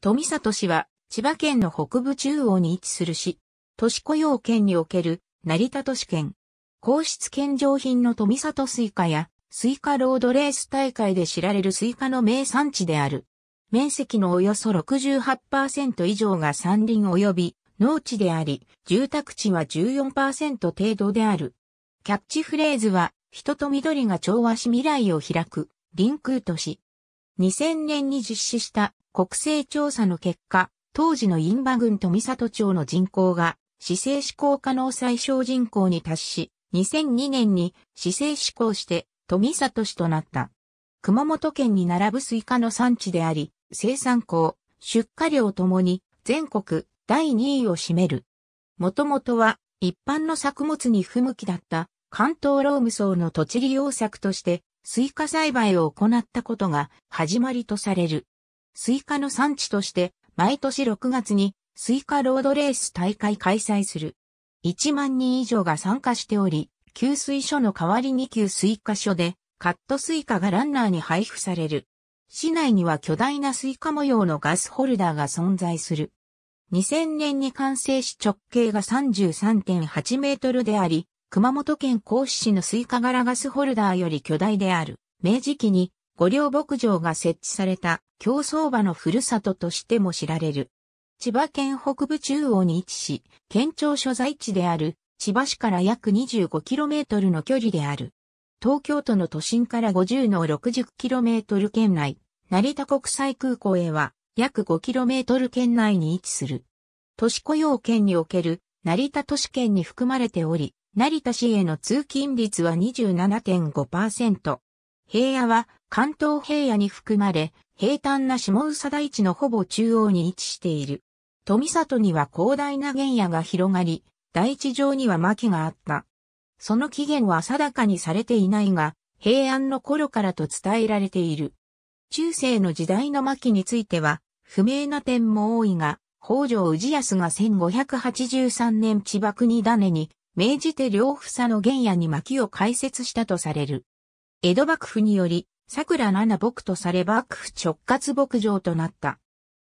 富里市は、千葉県の北部中央に位置する市、都市雇用圏における成田都市圏。皇室献上品の富里スイカや、スイカロードレース大会で知られるスイカの名産地である。面積のおよそ68%以上が山林及び農地であり、住宅地は14%程度である。キャッチフレーズは、人と緑が調和し未来を開く、臨空都市。2000年に実施した国勢調査の結果、当時の印馬郡富里町の人口が、市政施行可能最小人口に達し、2002年に市政施行して富里市となった。熊本県に並ぶスイカの産地であり、生産校、出荷量ともに全国第2位を占める。もともとは一般の作物に不向きだった関東ローム層の土地利用策としてスイカ栽培を行ったことが始まりとされる。スイカの産地として、毎年6月にスイカロードレース大会開催する。1万人以上が参加しており、給水所の代わりに給水化所で、カットスイカがランナーに配布される。市内には巨大なスイカ模様のガスホルダーが存在する。2000年に完成し直径が33.8メートルであり、熊本県甲子市のスイカ柄ガスホルダーより巨大である。明治期に五稜牧場が設置された競走馬のふるさととしても知られる。千葉県北部中央に位置し、県庁所在地である千葉市から約 25km の距離である。東京都の都心から50の 60km 圏内、成田国際空港へは約 5km 圏内に位置する。都市雇用圏における成田都市圏に含まれており、成田市への通勤率は27.5%。平野は関東平野に含まれ、平坦な下宇佐地のほぼ中央に位置している。富里には広大な原野が広がり、大地上には牧があった。その起源は定かにされていないが、平安の頃からと伝えられている。中世の時代の牧については、不明な点も多いが、北条氏康が1583年千葉国種に、明治て両房の原野に薪を開設したとされる。江戸幕府により、桜七牧とされ幕府直轄牧場となった。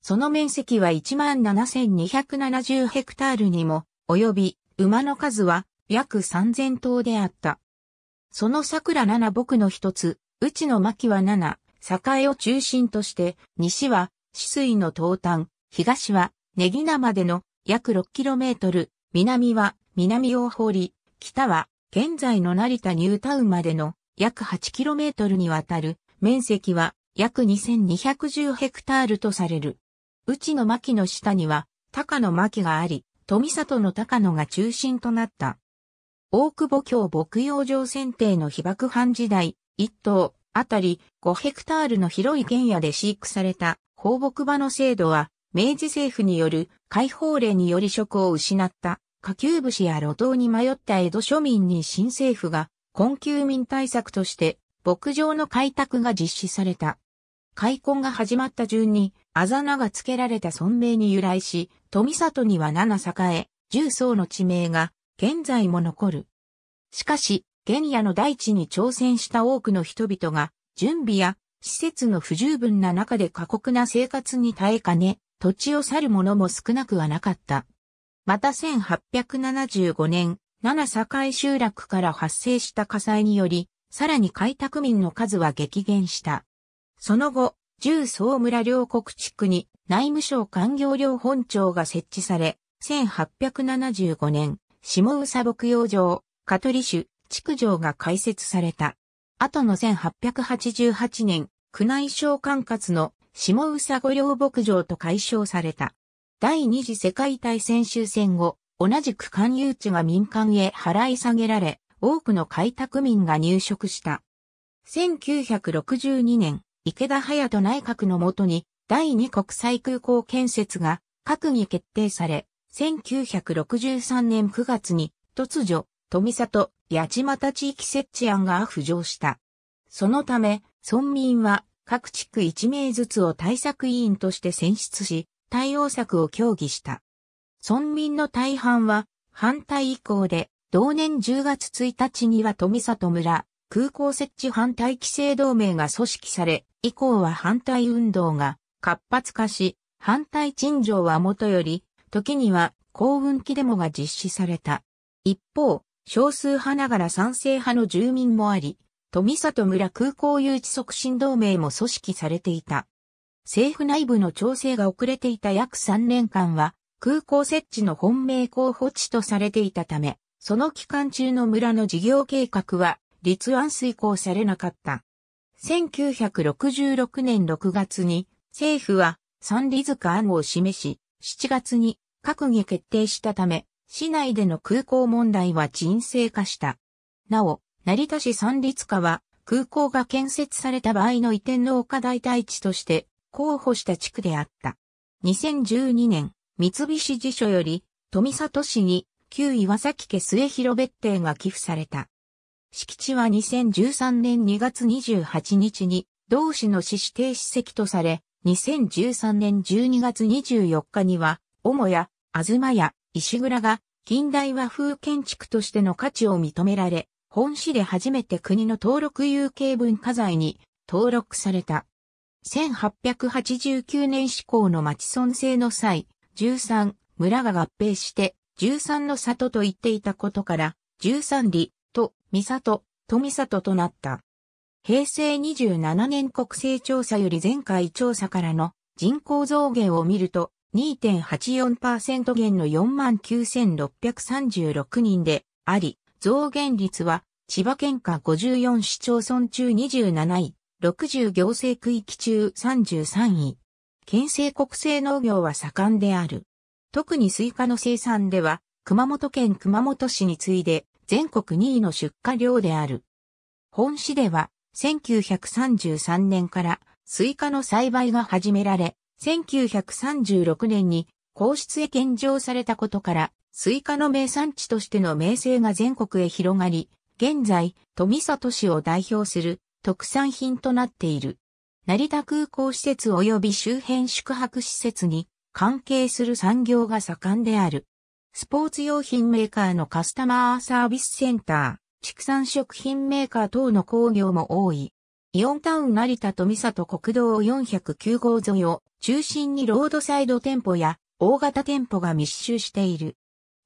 その面積は17,270ヘクタールにも及び、馬の数は約3000頭であった。その桜七牧の一つ、内の牧は七、栄を中心として、西は、止水の東端、東は、ネギナまでの約 6km、南は、南大堀、北は、現在の成田ニュータウンまでの約 8km にわたる面積は約2210ヘクタールとされる。内の牧の下には高野牧があり、富里の高野が中心となった。大久保京牧養場選定の被爆藩時代、一頭あたり5ヘクタールの広い原野で飼育された放牧場の制度は、明治政府による解放令により職を失った下級武士や路頭に迷った江戸庶民に新政府が困窮民対策として、牧場の開拓が実施された。開墾が始まった順に、あざなが付けられた村名に由来し、富里には七栄、十層の地名が、現在も残る。しかし、原野の大地に挑戦した多くの人々が、準備や施設の不十分な中で過酷な生活に耐えかね、土地を去る者も少なくはなかった。また1875年、七境集落から発生した火災により、さらに開拓民の数は激減した。その後、重曹村両国地区に内務省官業両本庁が設置され、1875年、下宇佐牧養城、香取市、築城が開設された。後の1888年、区内省管轄の下宇佐御両牧場と解消された。第二次世界大戦終戦後、同じく官誘地が民間へ払い下げられ、多くの開拓民が入植した。1962年、池田隼人内閣のもとに第二国際空港建設が閣議決定され、1963年9月に突如、富里、八街地域設置案が浮上した。そのため、村民は各地区1名ずつを対策委員として選出し、対応策を協議した。村民の大半は反対以降で、同年10月1日には富里村空港設置反対規制同盟が組織され、以降は反対運動が活発化し、反対陳情はもとより、時には幸運期デモが実施された。一方、少数派ながら賛成派の住民もあり、富里村空港誘致促進同盟も組織されていた。政府内部の調整が遅れていた約3年間は、空港設置の本命候補地とされていたため、その期間中の村の事業計画は立案遂行されなかった。1966年6月に政府は三里塚案を示し、7月に閣議決定したため、市内での空港問題は沈静化した。なお、成田市三里塚は空港が建設された場合の移転の丘大地として候補した地区であった。2012年三菱辞書より、富里市に、旧岩崎家末広別邸が寄付された。敷地は2013年2月28日に、同市の市指定史跡とされ、2013年12月24日には、母屋、東屋、石倉が、近代和風建築としての価値を認められ、本市で初めて国の登録有形文化財に登録された。1889年施行の町村制の際、13村が合併して13の里と言っていたことから13里と三里と三里となった。平成27年国勢調査より前回調査からの人口増減を見ると2.84%減の49,636人であり、増減率は千葉県下54市町村中27位、60行政区域中33位。県政国政農業は盛んである。特にスイカの生産では、熊本県熊本市に次いで全国2位の出荷量である。本市では、1933年からスイカの栽培が始められ、1936年に皇室へ献上されたことから、スイカの名産地としての名声が全国へ広がり、現在、富里市を代表する特産品となっている。成田空港施設及び周辺宿泊施設に関係する産業が盛んである。スポーツ用品メーカーのカスタマーサービスセンター、畜産食品メーカー等の工業も多い。イオンタウン成田富里国道409号沿いを中心にロードサイド店舗や大型店舗が密集している。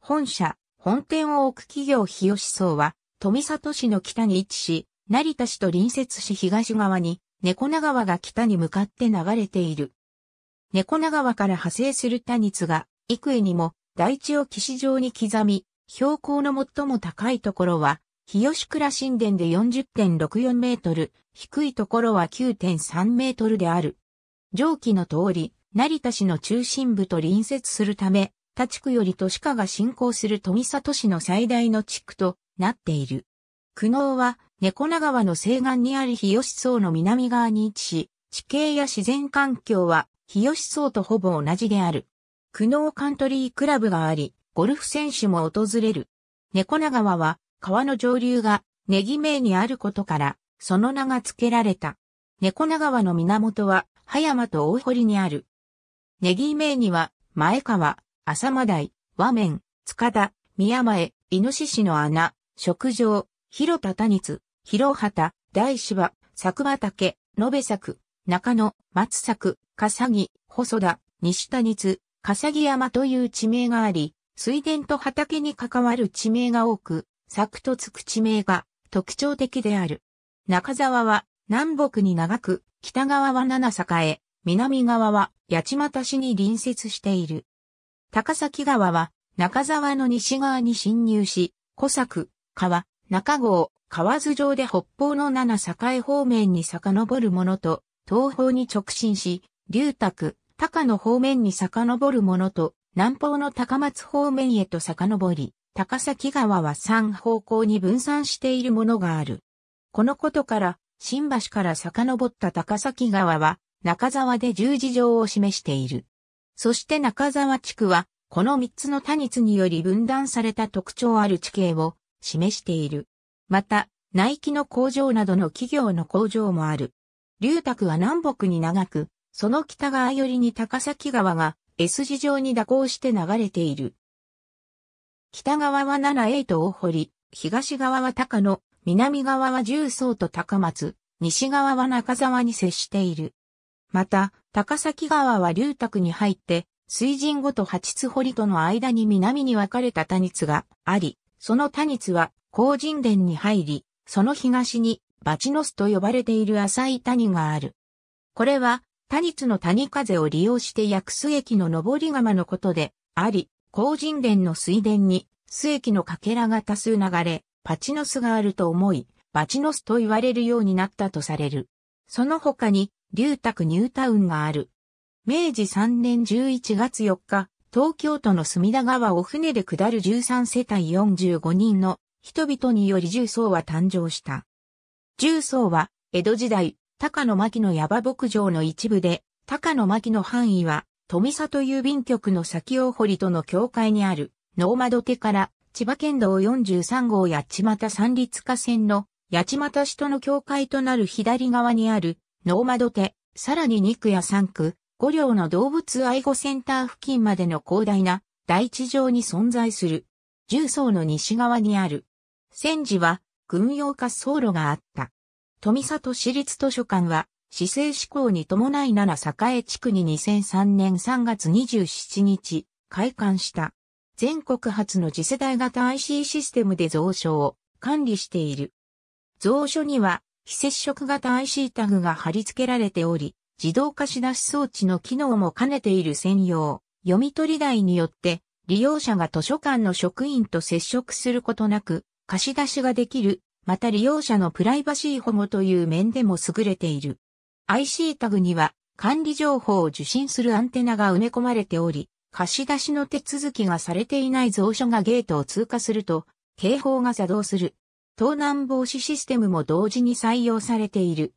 本社、本店を置く企業日吉荘は富里市の北に位置し、成田市と隣接し東側に猫名川が北に向かって流れている。猫名川から派生する多日が、幾重にも大地を岸上に刻み、標高の最も高いところは、日吉倉神殿で40.64メートル、低いところは9.3メートルである。上記の通り、成田市の中心部と隣接するため、他地区より都市化が進行する富里市の最大の地区となっている。久能は、猫名川の西岸にあり日吉層の南側に位置し、地形や自然環境は、日吉層とほぼ同じである。久能カントリークラブがあり、ゴルフ選手も訪れる。猫名川は、川の上流が、ネギ名にあることから、その名が付けられた。猫名川の源は、葉山と大堀にある。ネギ名には、前川、浅間台、和面、塚田、宮前、イノシシの穴、食場、広田谷津、広畑、大芝、佐久畑、延べ作、中野、松作、笠木、細田、西谷津、笠木山という地名があり、水田と畑に関わる地名が多く、作とつく地名が特徴的である。中沢は南北に長く、北側は七坂へ、南側は八街市に隣接している。高崎川は中沢の西側に侵入し、小作、川、中郷、河津城で北方の七栄方面に遡るものと、東方に直進し、龍卓、高野方面に遡るものと、南方の高松方面へと遡り、高崎川は3方向に分散しているものがある。このことから、新橋から遡った高崎川は、中沢で十字状を示している。そして中沢地区は、この3つの多日により分断された特徴ある地形を、示している。また、ナイキの工場などの企業の工場もある。龍卓は南北に長く、その北側寄りに高崎川が S 字状に蛇行して流れている。北側は奈良 A と大堀、東側は高野、南側は重曹と高松、西側は中沢に接している。また、高崎川は龍卓に入って、水神後と八津堀との間に南に分かれた谷津があり、その多日は、高人殿に入り、その東に、バチノスと呼ばれている浅い谷がある。これは、多日の谷風を利用して薬須駅の上り釜のことで、あり、高人殿の水田に、須駅のかけらが多数流れ、パチノスがあると思い、バチノスと言われるようになったとされる。その他に、龍卓ニュータウンがある。明治3年11月4日、東京都の隅田川を船で下る13世帯45人の人々により重曹は誕生した。重曹は、江戸時代、高野牧の矢場牧場の一部で、高野牧の範囲は、富里郵便局の先大堀との境界にある、ノーマドテから、千葉県道43号八幡三立河線の八幡市との境界となる左側にある、ノーマドテ、さらに2区や3区、五両の動物愛護センター付近までの広大な大地上に存在する。重層の西側にある。戦時は軍用滑走路があった。富里市立図書館は市政施行に伴い奈良栄地区に2003年3月27日開館した。全国初の次世代型 IC システムで蔵書を管理している。蔵書には非接触型 IC タグが貼り付けられており、自動貸し出し装置の機能も兼ねている専用、読み取り台によって、利用者が図書館の職員と接触することなく、貸し出しができる、また利用者のプライバシー保護という面でも優れている。IC タグには、管理情報を受信するアンテナが埋め込まれており、貸し出しの手続きがされていない蔵書がゲートを通過すると、警報が作動する。盗難防止システムも同時に採用されている。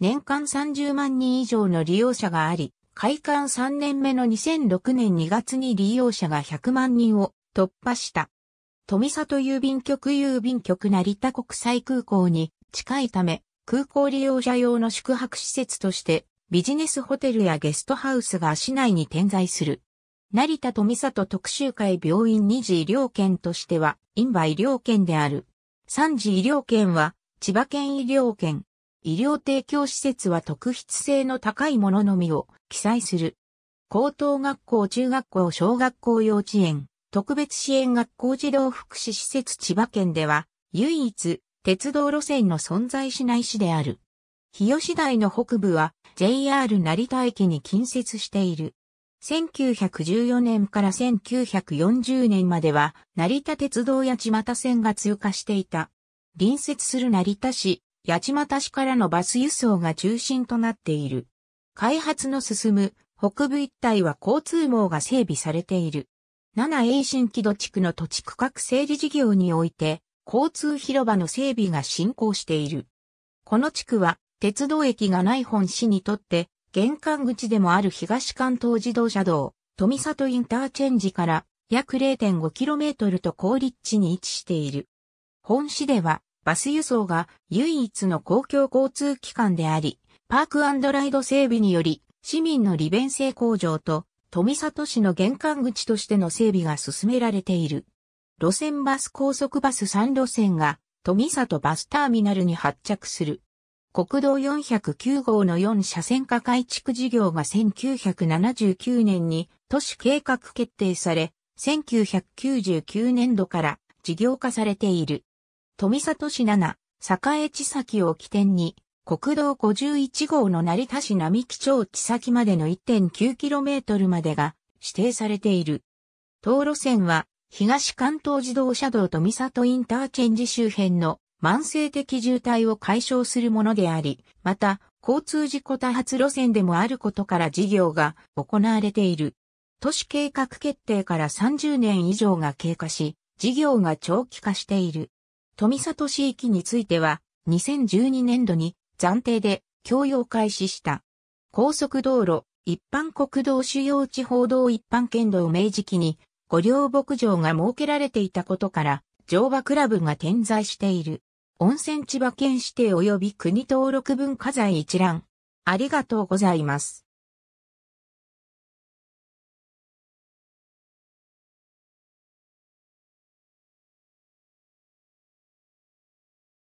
年間30万人以上の利用者があり、開館3年目の2006年2月に利用者が100万人を突破した。富里郵便局郵便局成田国際空港に近いため、空港利用者用の宿泊施設としてビジネスホテルやゲストハウスが市内に点在する。成田富里特集会病院2次医療圏としては、インバ医療圏である。3次医療圏は、千葉県医療圏、医療提供施設は特筆性の高いもののみを記載する。高等学校、中学校、小学校、幼稚園、特別支援学校児童福祉施設千葉県では、唯一、鉄道路線の存在しない市である。日吉台の北部は JR 成田駅に近接している。1914年から1940年までは成田鉄道や千又線が通過していた。隣接する成田市、八幡市からのバス輸送が中心となっている。開発の進む北部一帯は交通網が整備されている。7A 新木戸地区の土地区画整理事業において、交通広場の整備が進行している。この地区は、鉄道駅がない本市にとって、玄関口でもある東関東自動車道、富里インターチェンジから約 0.5km と高立地に位置している。本市では、バス輸送が唯一の公共交通機関であり、パークライド整備により、市民の利便性向上と、富里市の玄関口としての整備が進められている。路線バス高速バス3路線が、富里バスターミナルに発着する。国道409号の4車線化改築事業が1979年に都市計画決定され、1999年度から事業化されている。富里市7、栄地崎を起点に、国道51号の成田市並木町地先までの 1.9km までが指定されている。道路線は、東関東自動車道富里インターチェンジ周辺の慢性的渋滞を解消するものであり、また、交通事故多発路線でもあることから事業が行われている。都市計画決定から30年以上が経過し、事業が長期化している。富里市域については、2012年度に暫定で供用開始した。高速道路、一般国道主要地方道一般県道明治期に、五稜牧場が設けられていたことから、乗馬クラブが点在している。温泉千葉県指定及び国登録文化財一覧。ありがとうございます。